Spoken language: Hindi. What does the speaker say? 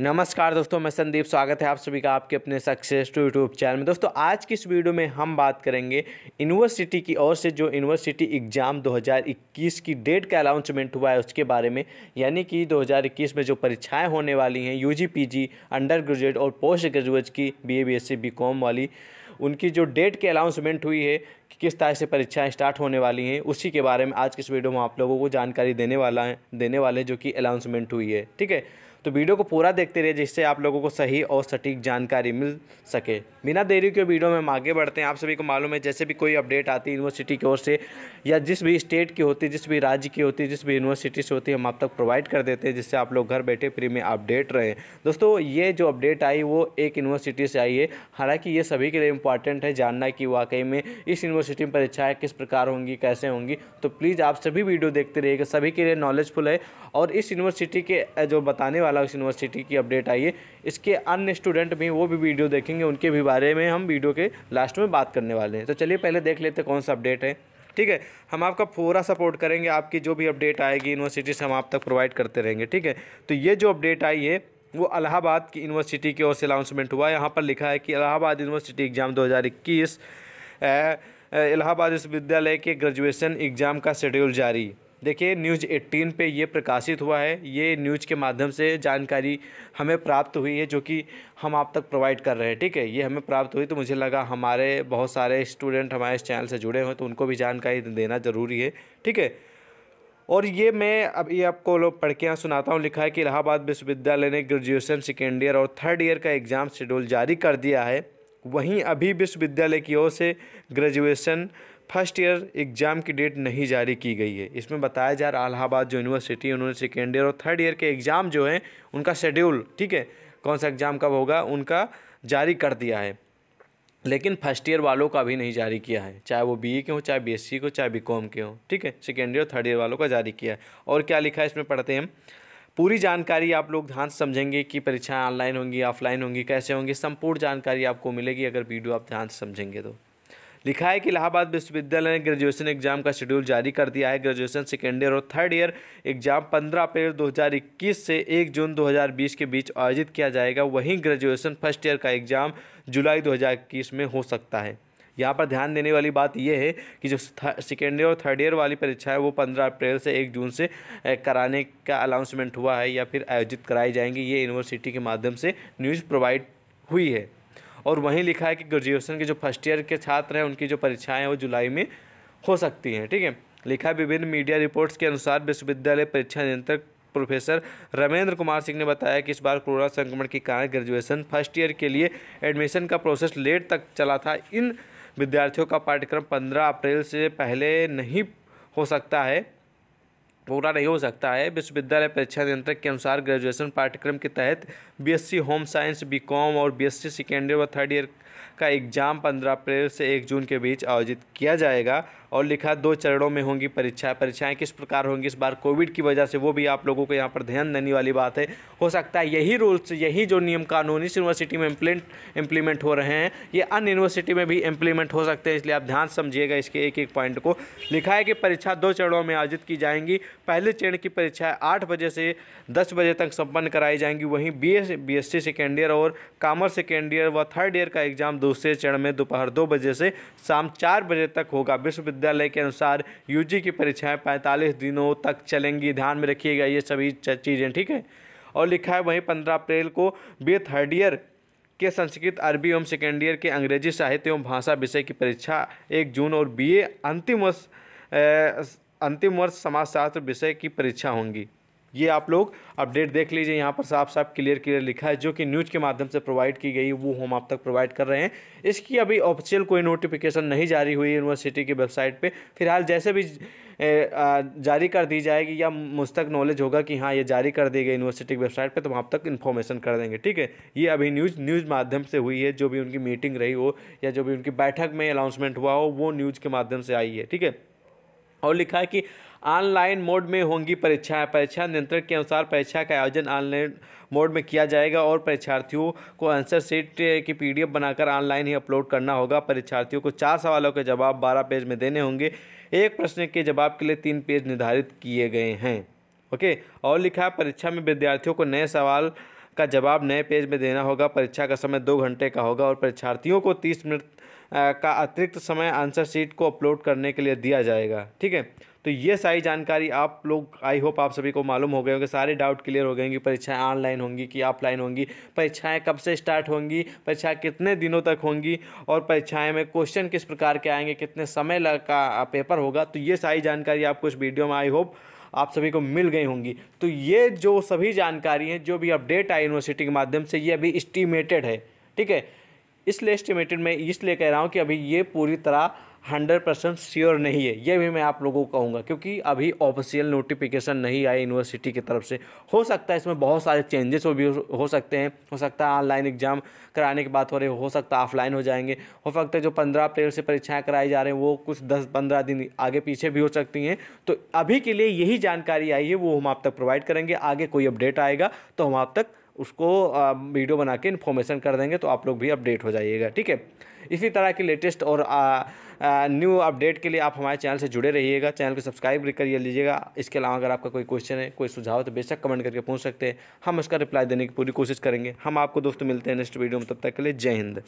नमस्कार दोस्तों मैं संदीप स्वागत है आप सभी का आपके अपने सक्सेस टू यूट्यूब चैनल में दोस्तों आज की इस वीडियो में हम बात करेंगे यूनिवर्सिटी की ओर से जो यूनिवर्सिटी एग्ज़ाम 2021 की डेट का अनाउंसमेंट हुआ है उसके बारे में यानी कि 2021 में जो परीक्षाएं होने वाली हैं यू पीजी अंडर ग्रेजुएट और पोस्ट ग्रेजुएट की बी ए वाली उनकी जो डेट की अनाउंसमेंट हुई है कि किस तरह से परीक्षाएं स्टार्ट होने वाली हैं उसी के बारे में आज किस वीडियो में आप लोगों को जानकारी देने वाला है देने वाले हैं जो कि अनाउंसमेंट हुई है ठीक है तो वीडियो को पूरा देखते रहिए जिससे आप लोगों को सही और सटीक जानकारी मिल सके बिना देरी के वीडियो में हम आगे बढ़ते हैं आप सभी को मालूम है जैसे भी कोई अपडेट आती है यूनिवर्सिटी की ओर से या जिस भी स्टेट की होती है जिस भी राज्य की होती है जिस भी यूनिवर्सिटी से होती है हम आप तक प्रोवाइड कर देते हैं जिससे आप लोग घर बैठे फ्री में अपडेट रहें दोस्तों ये जो अपडेट आई वो एक यूनिवर्सिटी से आई है हालाँकि ये सभी के लिए इंपॉर्टेंट है जानना कि वाकई में इस यूनिवर्सिटी यूनिवर्सिटी में परीक्षाएँ किस प्रकार होंगी कैसे होंगी तो प्लीज़ आप सभी वीडियो देखते रहिएगा सभी के लिए नॉलेजफुल है और इस यूनिवर्सिटी के जो बताने वाला उस यूनिवर्सिटी की अपडेट आई है इसके अन्य स्टूडेंट भी वो भी वीडियो देखेंगे उनके भी बारे में हम वीडियो के लास्ट में बात करने वाले हैं तो चलिए पहले देख लेते कौन सा अपडेट है ठीक है हम आपका पूरा सपोर्ट करेंगे आपकी जो भी अपडेट आएगी यूनिवर्सिटी से हम आप तक प्रोवाइड करते रहेंगे ठीक है तो ये जो अपडेट आई है वो अलाहाबाद की यूनिवर्सिटी की ओर से अनाउंसमेंट हुआ है यहाँ पर लिखा है कि अलाहाबाद यूनिवर्सिटी एग्ज़ाम 2021 इलाहाबाद विश्वविद्यालय के ग्रेजुएशन एग्ज़ाम का शेड्यूल जारी देखिए न्यूज़ 18 पे ये प्रकाशित हुआ है ये न्यूज़ के माध्यम से जानकारी हमें प्राप्त हुई है जो कि हम आप तक प्रोवाइड कर रहे हैं ठीक है ये हमें प्राप्त हुई तो मुझे लगा हमारे बहुत सारे स्टूडेंट हमारे इस चैनल से जुड़े हुए तो उनको भी जानकारी देना ज़रूरी है ठीक है और ये मैं अभी आपको लोग पढ़ के यहाँ सुनाता हूँ लिखा है कि इलाहाबाद विश्वविद्यालय ने ग्रेजुएशन सेकेंड ईयर और थर्ड ईयर का एग्ज़ाम शेड्यूल जारी कर दिया है वहीं अभी विश्वविद्यालय की ओर से ग्रेजुएशन फर्स्ट ईयर एग्ज़ाम की डेट नहीं जारी की गई है इसमें बताया जा रहा इलाहाबाद जो यूनिवर्सिटी उन्होंने सेकेंड ईयर और थर्ड ईयर के एग्ज़ाम जो हैं उनका शेड्यूल ठीक है कौन सा एग्ज़ाम कब होगा उनका जारी कर दिया है लेकिन फर्स्ट ईयर वालों का भी नहीं जारी किया है चाहे वो बीए के हों चाहे बीएससी के हो चाहे बीकॉम के हों ठीक है सेकेंड ईयर थर्ड ईयर वालों का जारी किया है और क्या लिखा है इसमें पढ़ते हैं पूरी जानकारी आप लोग ध्यान से समझेंगे कि परीक्षाएं ऑनलाइन होंगी ऑफलाइन होंगी कैसे होंगी संपूर्ण जानकारी आपको मिलेगी अगर वीडियो आप ध्यान से समझेंगे तो लिखा है कि इलाहाबाद विश्वविद्यालय ने ग्रेजुएशन एग्जाम का शेड्यूल जारी कर दिया है ग्रेजुएशन सेकेंड ईयर और थर्ड ईयर एग्जाम 15 अप्रैल 2021 से 1 जून 2020 के बीच आयोजित किया जाएगा वहीं ग्रेजुएशन फर्स्ट ईयर का एग्जाम जुलाई 2021 में हो सकता है यहाँ पर ध्यान देने वाली बात यह है कि जो सेकेंड ईयर और थर्ड ईयर वाली परीक्षा है वो पंद्रह अप्रैल से एक जून से कराने का अनाउंसमेंट हुआ है या फिर आयोजित कराई जाएंगी ये यूनिवर्सिटी के माध्यम से न्यूज़ प्रोवाइड हुई है और वहीं लिखा है कि ग्रेजुएशन के जो फर्स्ट ईयर के छात्र हैं उनकी जो परीक्षाएँ वो जुलाई में हो सकती हैं ठीक है ठीके? लिखा विभिन्न मीडिया रिपोर्ट्स के अनुसार विश्वविद्यालय परीक्षा नियंत्रक प्रोफेसर रमेंद्र कुमार सिंह ने बताया कि इस बार कोरोना संक्रमण के कारण ग्रेजुएशन फर्स्ट ईयर के लिए एडमिशन का प्रोसेस लेट तक चला था इन विद्यार्थियों का पाठ्यक्रम पंद्रह अप्रैल से पहले नहीं हो सकता है पूरा नहीं हो सकता है विश्वविद्यालय परीक्षा नियंत्रक के अनुसार ग्रेजुएशन पाठ्यक्रम के तहत बीएससी होम साइंस बीकॉम और बीएससी सेकेंडरी व थर्ड ईयर का एग्ज़ाम 15 अप्रैल से 1 जून के बीच आयोजित किया जाएगा और लिखा दो चरणों में होंगी परीक्षा परीक्षाएं किस प्रकार होंगी इस बार कोविड की वजह से वो भी आप लोगों को यहाँ पर ध्यान देने वाली बात है हो सकता है यही रूल्स यही जो नियम कानून इस यूनिवर्सिटी में इम्प्लेंट इम्प्लीमेंट हो रहे हैं ये अन्य यूनिवर्सिटी में भी इम्प्लीमेंट हो सकते हैं इसलिए आप ध्यान समझिएगा इसके एक एक पॉइंट को लिखा है कि परीक्षा दो चरणों में आयोजित की जाएंगी पहले चरण की परीक्षाएँ आठ बजे से दस बजे तक संपन्न कराई जाएंगी वहीं बी एस सेकेंड ईयर और कॉमर्स सेकेंड ईयर व थर्ड ईयर का एग्ज़ाम दूसरे चरण में दोपहर दो बजे से शाम चार बजे तक होगा विश्वविद्यालय के अनुसार यूजी की परीक्षाएं पैंतालीस दिनों तक चलेंगी ध्यान में रखिएगा ये सभी चीज़ें ठीक है और लिखा है वहीं पंद्रह अप्रैल को बी थर्ड ईयर के संस्कृत अरबी एवं सेकेंड ईयर के अंग्रेजी साहित्य एवं भाषा विषय की परीक्षा एक जून और बीए अंतिम वर्ष अंतिम वर्ष समाजशास्त्र विषय की परीक्षा होंगी ये आप लोग अपडेट देख लीजिए यहाँ पर साफ साफ क्लियर क्लियर लिखा है जो कि न्यूज़ के माध्यम से प्रोवाइड की गई वो हम आप तक प्रोवाइड कर रहे हैं इसकी अभी ऑफिशियल कोई नोटिफिकेशन नहीं जारी हुई यूनिवर्सिटी की वेबसाइट पे फिलहाल जैसे भी जारी कर दी जाएगी या मुस्तक नॉलेज होगा कि हाँ ये जारी कर दी गई यूनिवर्सिटी की वेबसाइट पर तो हम आप तक इन्फॉर्मेशन कर देंगे ठीक है ये अभी न्यूज़ न्यूज़ माध्यम से हुई है जो भी उनकी मीटिंग रही हो या जो भी उनकी बैठक में अनाउंसमेंट हुआ हो वो न्यूज़ के माध्यम से आई है ठीक है और लिखा है कि ऑनलाइन मोड में होंगी परीक्षाएं परीक्षा नियंत्रक के अनुसार परीक्षा का आयोजन ऑनलाइन मोड में किया जाएगा और परीक्षार्थियों को आंसर सीट की पीडीएफ बनाकर ऑनलाइन ही अपलोड करना होगा परीक्षार्थियों को चार सवालों के जवाब बारह पेज में देने होंगे एक प्रश्न के जवाब के लिए तीन पेज निर्धारित किए गए हैं ओके और लिखा है परीक्षा में विद्यार्थियों को नए सवाल का जवाब नए पेज में देना होगा परीक्षा का समय दो घंटे का होगा और परीक्षार्थियों को तीस मिनट का अतिरिक्त समय आंसर शीट को अपलोड करने के लिए दिया जाएगा ठीक है तो ये सारी जानकारी आप लोग आई होप आप सभी को मालूम हो गए होंगे सारे डाउट क्लियर हो गए होंगे परीक्षाएं ऑनलाइन होंगी कि ऑफलाइन होंगी परीक्षाएं कब से स्टार्ट होंगी परीक्षाएं कितने दिनों तक होंगी और परीक्षाएं में क्वेश्चन किस प्रकार के आएंगे कितने समय का पेपर होगा तो ये सारी जानकारी आपको इस वीडियो में आई होप आप सभी को मिल गई होंगी तो ये जो सभी जानकारी हैं जो भी अपडेट आई यूनिवर्सिटी के माध्यम से ये अभी इस्टीमेटेड है ठीक है इसलिए एस्टिमेटेड मैं इसलिए कह रहा हूँ कि अभी ये पूरी तरह हंड्रेड परसेंट श्योर नहीं है ये भी मैं आप लोगों को कहूँगा क्योंकि अभी ऑफिशियल नोटिफिकेशन नहीं आए यूनिवर्सिटी की तरफ से हो सकता है इसमें बहुत सारे चेंजेस भी हो सकते हैं हो सकता है ऑनलाइन एग्ज़ाम कराने की बात हो रही हो सकता है ऑफलाइन हो जाएंगे हो सकता है जो पंद्रह अप्रैल से परीक्षाएँ कराई जा रही हैं वो कुछ दस पंद्रह दिन आगे पीछे भी हो सकती हैं तो अभी के लिए यही जानकारी आई है वो हम आप तक प्रोवाइड करेंगे आगे कोई अपडेट आएगा तो हम आप तक उसको वीडियो बना के इन्फॉर्मेशन कर देंगे तो आप लोग भी अपडेट हो जाइएगा ठीक है इसी तरह की लेटेस्ट और न्यू अपडेट के लिए आप हमारे चैनल से जुड़े रहिएगा चैनल को सब्सक्राइब कर लीजिएगा इसके अलावा अगर आपका कोई क्वेश्चन है कोई सुझाव है तो बेशक कमेंट करके पूछ सकते हैं हम उसका रिप्लाई देने की पूरी कोशिश करेंगे हम आपको दोस्तों मिलते हैं नेक्स्ट वीडियो में तब तक के लिए जय हिंद